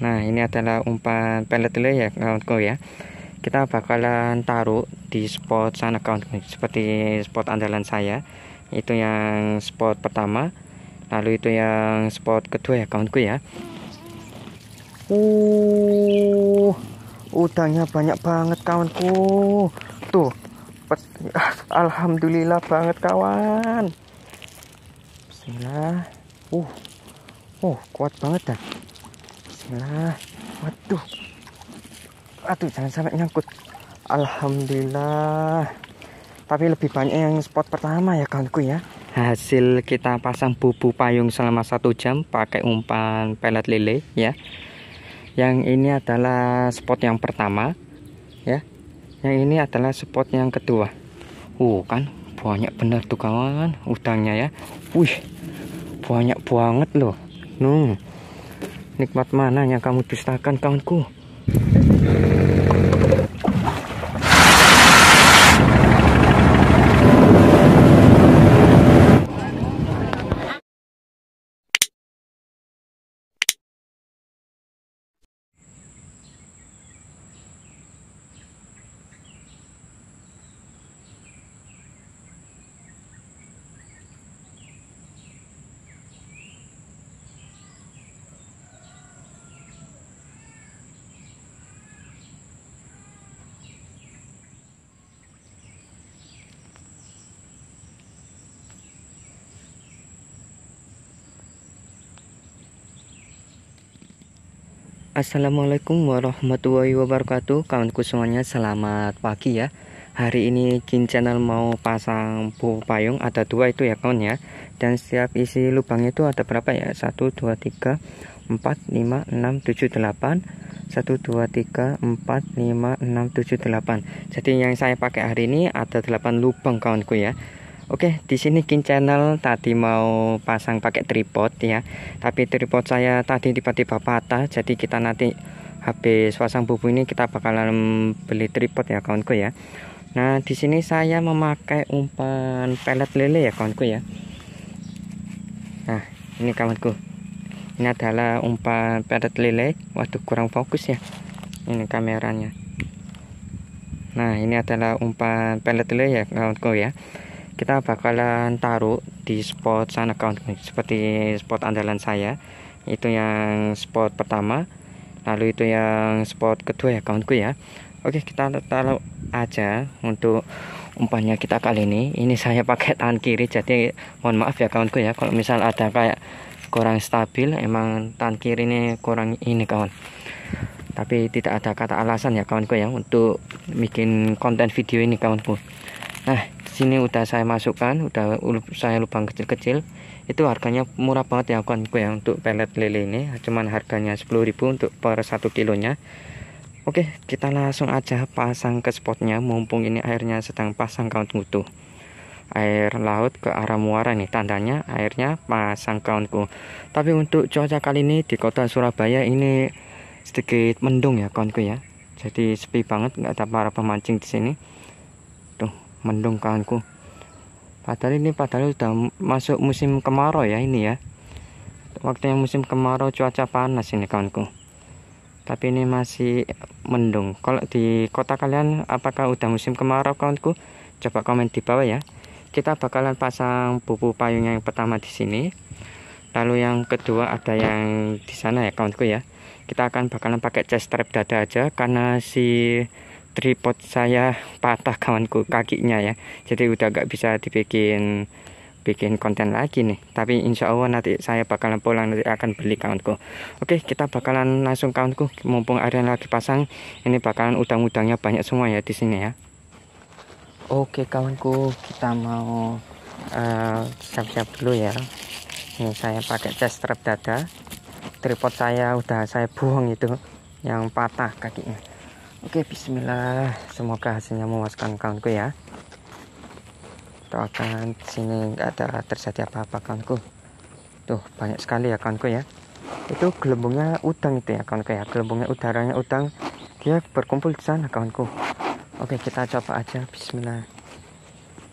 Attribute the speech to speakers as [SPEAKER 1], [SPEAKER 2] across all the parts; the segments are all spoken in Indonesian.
[SPEAKER 1] Nah ini adalah umpan pellet lele ya kawanku ya Kita bakalan taruh di spot sana kawan kawan Seperti spot andalan saya Itu yang spot pertama Lalu itu yang spot kedua ya kawan kawanku ya Uh, udangnya banyak banget kawan kawanku Tuh pet, Alhamdulillah banget kawan Bismillah Uh, oh kuat banget dah Nah, Waduh. Aduh, jangan sampai nyangkut. Alhamdulillah. Tapi lebih banyak yang spot pertama ya kawanku ya. Hasil kita pasang bubu payung selama satu jam pakai umpan pelet lele ya. Yang ini adalah spot yang pertama ya. Yang ini adalah spot yang kedua. Uh kan banyak benar tuh kawan udangnya ya. Wih banyak banget loh. Nuh. Nikmat mana yang kamu dustakan kawanku? Assalamualaikum warahmatullahi wabarakatuh Kawanku semuanya selamat pagi ya Hari ini Kin Channel mau pasang buah payung Ada dua itu ya kawan ya Dan setiap isi lubangnya itu ada berapa ya 1, 2, 3, 4, 5, 6, 7, 8 1, 2, 3, 4, 5, 6, 7, 8 Jadi yang saya pakai hari ini ada 8 lubang kawanku ya Oke, di sini King Channel tadi mau pasang pakai tripod ya. Tapi tripod saya tadi tiba-tiba patah, jadi kita nanti habis pasang bubu ini kita bakalan beli tripod ya kawanku ya. Nah, di sini saya memakai umpan pelet lele ya kawanku ya. Nah, ini kawanku. Ini adalah umpan pelet lele. Waduh, kurang fokus ya. Ini kameranya. Nah, ini adalah umpan pelet lele ya kawanku ya kita bakalan taruh di spot sana account seperti spot andalan saya itu yang spot pertama lalu itu yang spot kedua ya kawanku ya oke kita taruh aja untuk umpannya kita kali ini ini saya pakai tangan kiri jadi mohon maaf ya kawanku ya kalau misal ada kayak kurang stabil emang tangan kiri ini kurang ini kawan tapi tidak ada kata alasan ya kawanku ya untuk bikin konten video ini kawanku nah sini udah saya masukkan udah saya lubang kecil-kecil itu harganya murah banget ya kawan ya untuk pelet lele ini cuman harganya 10.000 untuk per satu kilonya Oke kita langsung aja pasang ke spotnya mumpung ini airnya sedang pasang kawan ngutuh air laut ke arah muara nih tandanya airnya pasang kawanku tapi untuk cuaca kali ini di kota Surabaya ini sedikit mendung ya kawanku ya jadi sepi banget nggak ada para pemancing di sini mendung kawanku padahal ini padahal sudah masuk musim kemarau ya ini ya waktunya musim kemarau cuaca panas ini kawanku tapi ini masih mendung kalau di kota kalian apakah udah musim kemarau kawanku coba komen di bawah ya kita bakalan pasang bubu payung yang pertama di sini lalu yang kedua ada yang di sana ya kawanku ya kita akan bakalan pakai chest strap dada aja karena si tripod saya patah kawanku kakinya ya jadi udah gak bisa dibikin bikin konten lagi nih tapi insya Allah nanti saya bakalan pulang nanti akan beli kawanku oke kita bakalan langsung kawanku mumpung ada yang lagi pasang ini bakalan udang-udangnya banyak semua ya di sini ya oke kawanku kita mau eh, siap-siap uh, dulu ya ini saya pakai chest strap dada tripod saya udah saya buang itu yang patah kakinya Oke, bismillah. Semoga hasilnya memuaskan kawanku ya. Doakan sini nggak ada terjadi apa-apa kawanku. Tuh, banyak sekali ya kawanku ya. Itu gelembungnya udang itu ya kawanku ya. Gelembungnya udaranya udang. Dia berkumpul di sana kawanku. Oke, kita coba aja. Bismillah.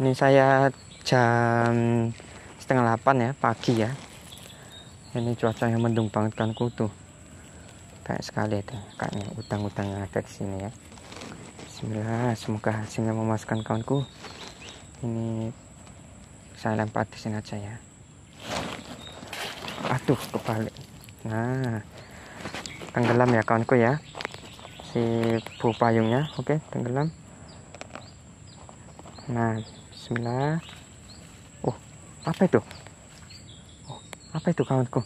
[SPEAKER 1] Ini saya jam setengah 8 ya, pagi ya. Ini cuacanya mendung banget kawanku tuh banyak sekali itu kayaknya utang-utang di sini ya Bismillah semoga hasilnya memuaskan kawanku ini saya lempar di sini aja ya aduh kebalik nah tenggelam ya kawanku ya si bu payungnya oke tenggelam nah bismillah oh apa itu oh, apa itu kawanku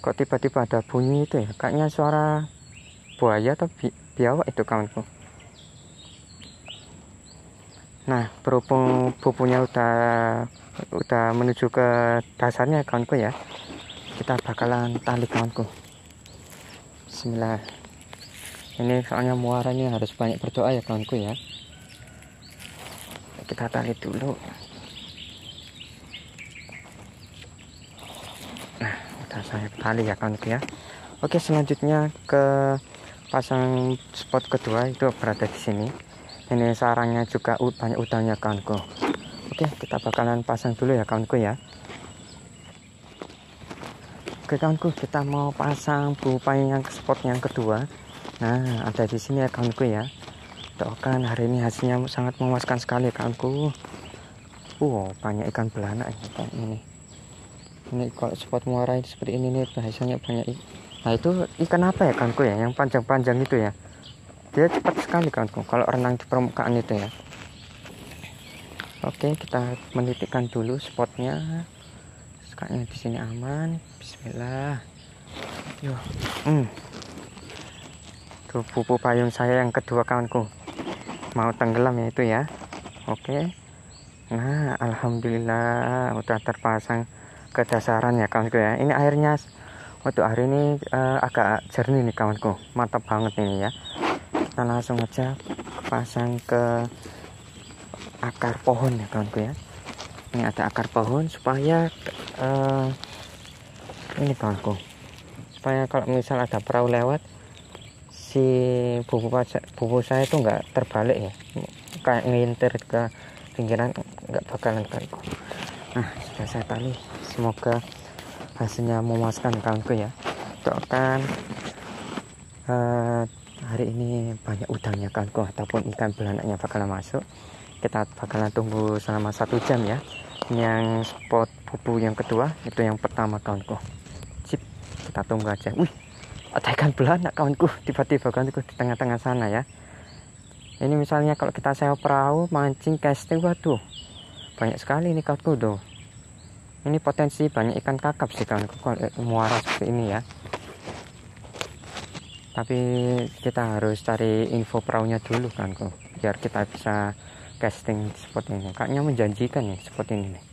[SPEAKER 1] kok tiba-tiba ada bunyi itu ya kayaknya suara buaya atau bi biawak itu kawanku nah berhubung bubunya udah udah menuju ke dasarnya kawanku ya kita bakalan tali kawanku bismillah ini soalnya muaranya harus banyak berdoa ya kawanku ya kita tali dulu kali tali ya kan ya oke selanjutnya ke pasang spot kedua itu berada di sini ini sarangnya juga banyak udangnya kanku, oke kita bakalan pasang dulu ya kanku ya oke kanku kita mau pasang bupanya yang spot yang kedua nah ada di sini ya kanku ya doakan hari ini hasilnya sangat memuaskan sekali kanku, wow banyak ikan belanak ini, ini ini kalau spot muara ini seperti ini nih bahasanya banyak ikan nah itu ikan apa ya kanku ya yang panjang-panjang itu ya dia cepat sekali kanku kalau renang di permukaan itu ya oke kita menitikkan dulu spotnya Sekarang di sini aman Bismillah yo hmm. tuh pupu payung saya yang kedua kanku. mau tenggelam ya itu ya oke nah alhamdulillah udah terpasang kedasaran ya kawanku ya ini airnya waktu hari ini uh, agak jernih nih kawanku mantap banget ini ya kita langsung aja pasang ke akar pohon ya kawanku ya ini ada akar pohon supaya uh, ini kawanku supaya kalau misal ada perahu lewat si bubu bubu saya itu enggak terbalik ya kayak ngintir ke pinggiran enggak bakalan kawanku nah sudah saya tali semoga hasilnya memuaskan kanku ya doakan uh, eh, hari ini banyak udangnya kanku ataupun ikan belanaknya bakalan masuk kita bakalan tunggu selama satu jam ya yang spot pupu yang kedua itu yang pertama kanku sip kita tunggu aja wih ada ikan belanak kanku tiba-tiba kanku di tengah-tengah sana ya ini misalnya kalau kita sewa perahu mancing casting waduh banyak sekali ini kakakku tuh ini potensi banyak ikan kakap sih kawan kalau eh, muara seperti ini ya tapi kita harus cari info perahunya dulu kawanku biar kita bisa casting spot ini kayaknya menjanjikan nih spot ini nih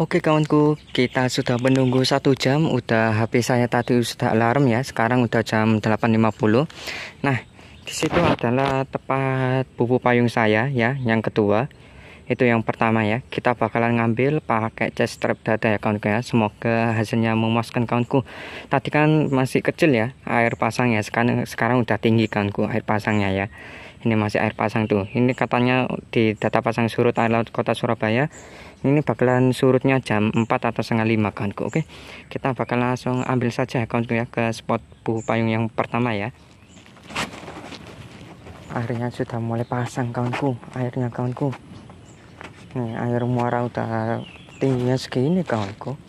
[SPEAKER 1] Oke kawanku, kita sudah menunggu satu jam. Udah HP saya tadi sudah alarm ya. Sekarang udah jam 8.50. Nah, di situ adalah tepat bubu payung saya ya, yang kedua. Itu yang pertama ya. Kita bakalan ngambil pakai chest strap data ya kawanku ya. Semoga hasilnya memuaskan kawanku. Tadi kan masih kecil ya air pasangnya. Sekarang sekarang udah tinggi kawanku air pasangnya ya. Ini masih air pasang tuh. Ini katanya di data pasang surut air laut kota Surabaya ini bakalan surutnya jam 4 atau setengah 5 kawanku oke kita bakal langsung ambil saja kawanku ya ke spot buhu payung yang pertama ya airnya sudah mulai pasang kawanku airnya kawanku nih air muara udah tingginya segini kawanku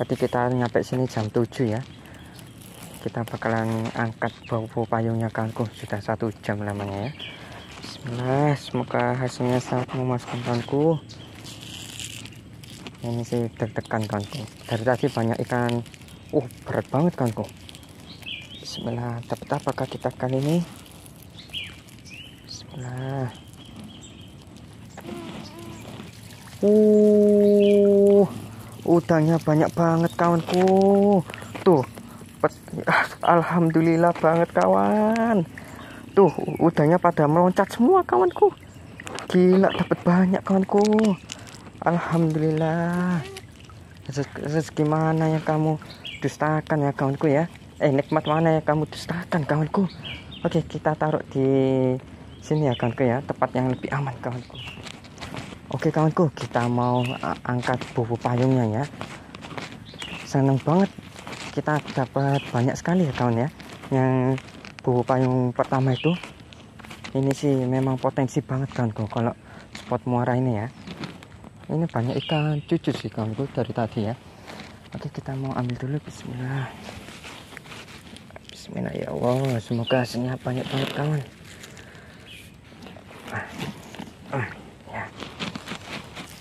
[SPEAKER 1] tadi kita nyampe sini jam 7 ya kita bakalan angkat bau-bau payungnya kawanku sudah satu jam lamanya ya Bismillah semoga hasilnya sangat memuaskan kawanku ini sih deg-degan kanku dari tadi banyak ikan uh berat banget kanku bismillah dapat apakah kita kali ini bismillah uh udangnya banyak banget kawanku tuh pet, alhamdulillah banget kawan tuh udangnya pada meloncat semua kawanku gila dapat banyak kawanku Alhamdulillah rezeki mana yang kamu dustakan ya kawanku ya eh nikmat mana yang kamu dustakan kawanku oke kita taruh di sini ya kawanku ya tempat yang lebih aman kawanku oke kawanku kita mau angkat bubu payungnya ya seneng banget kita dapat banyak sekali ya kawan ya yang bubu payung pertama itu ini sih memang potensi banget kawanku kalau spot muara ini ya ini banyak ikan cucu sih kawanku dari tadi ya oke kita mau ambil dulu bismillah bismillah ya Allah semoga hasilnya banyak banget kawan ah, ah, ya.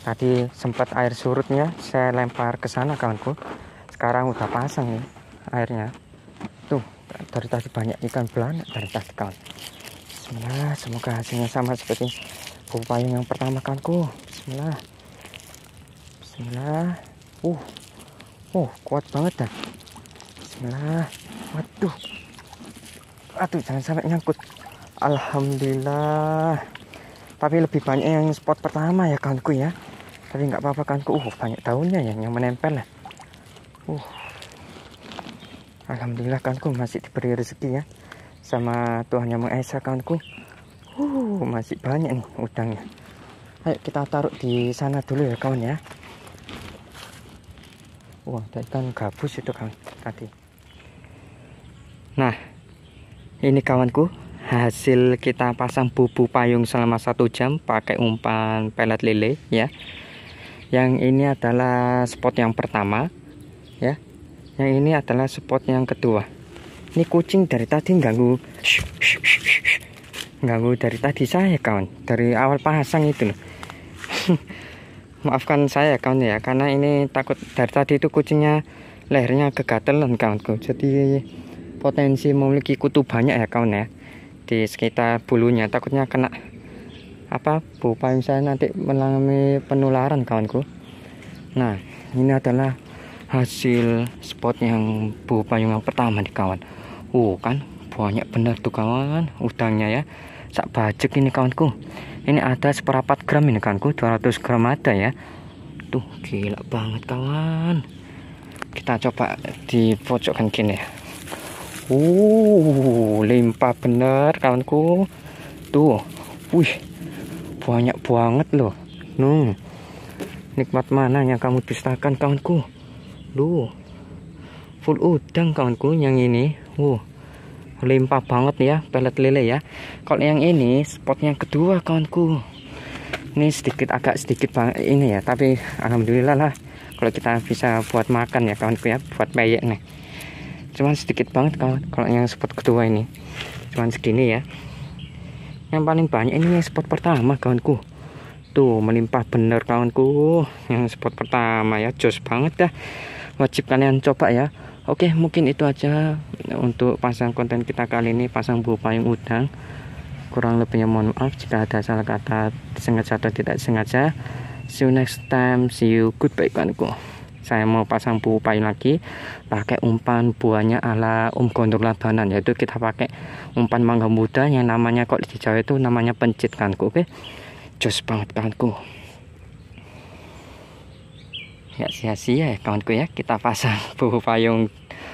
[SPEAKER 1] tadi sempat air surutnya saya lempar ke sana kawanku sekarang udah pasang nih airnya tuh dari tadi banyak ikan belanak dari tadi kawan bismillah semoga hasilnya sama seperti upaya yang pertama kawanku bismillah Bismillah. Uh. Uh, kuat banget dah. Bismillah. Waduh. Aduh, jangan sampai nyangkut. Alhamdulillah. Tapi lebih banyak yang spot pertama ya kanku ya. Tapi nggak apa-apa kanku. Uh, banyak daunnya ya yang menempel lah. Ya. Uh. Alhamdulillah kanku masih diberi rezeki ya sama Tuhan Yang Maha Esa kanku. Uh, masih banyak nih udangnya. Ayo kita taruh di sana dulu ya kawan ya wah ada ikan gabus itu kawan tadi nah ini kawanku hasil kita pasang bubu payung selama satu jam pakai umpan pelet lele ya yang ini adalah spot yang pertama ya yang ini adalah spot yang kedua ini kucing dari tadi ganggu ganggu dari tadi saya kawan dari awal pasang itu maafkan saya kawan ya karena ini takut dari tadi itu kucingnya lehernya kegatelan kawanku jadi potensi memiliki kutu banyak ya kawan ya di sekitar bulunya takutnya kena apa bu payung saya nanti mengalami penularan kawanku nah ini adalah hasil spot yang bu payung yang pertama nih kawan uh kan banyak benar tuh kawan udangnya ya sak bajek ini kawanku ini ada seperempat gram ini kanku 200 gram ada ya tuh gila banget kawan kita coba di pojokan gini ya uh limpah bener kawanku tuh wih banyak banget loh Nuh, nikmat mana yang kamu dustakan kawanku lu full udang kawanku yang ini wuh limpah banget ya pelet lele ya kalau yang ini spot yang kedua kawanku ini sedikit agak sedikit banget ini ya tapi alhamdulillah lah kalau kita bisa buat makan ya kawanku ya buat peyek nih cuman sedikit banget kawan kalau yang spot kedua ini cuman segini ya yang paling banyak ini yang spot pertama kawanku tuh melimpah bener kawanku yang spot pertama ya jos banget dah wajib kalian coba ya Oke, mungkin itu aja untuk pasang konten kita kali ini, pasang buah payung udang. Kurang lebihnya mohon maaf jika ada salah kata sengaja atau tidak sengaja. See you next time, see you goodbye kawanku. Saya mau pasang buah payung lagi pakai umpan buahnya ala um Gondor Labanan yaitu kita pakai umpan mangga muda yang namanya kok di Jawa itu namanya pencit kanku, oke? Jos banget kanku nggak ya, sia-sia ya kawanku ya kita pasang buah payung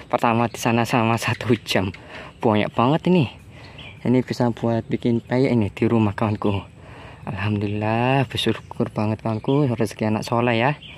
[SPEAKER 1] pertama di sana sama satu jam banyak banget ini ini bisa buat bikin peyek ini di rumah kawanku Alhamdulillah bersyukur banget kawanku rezeki anak soleh ya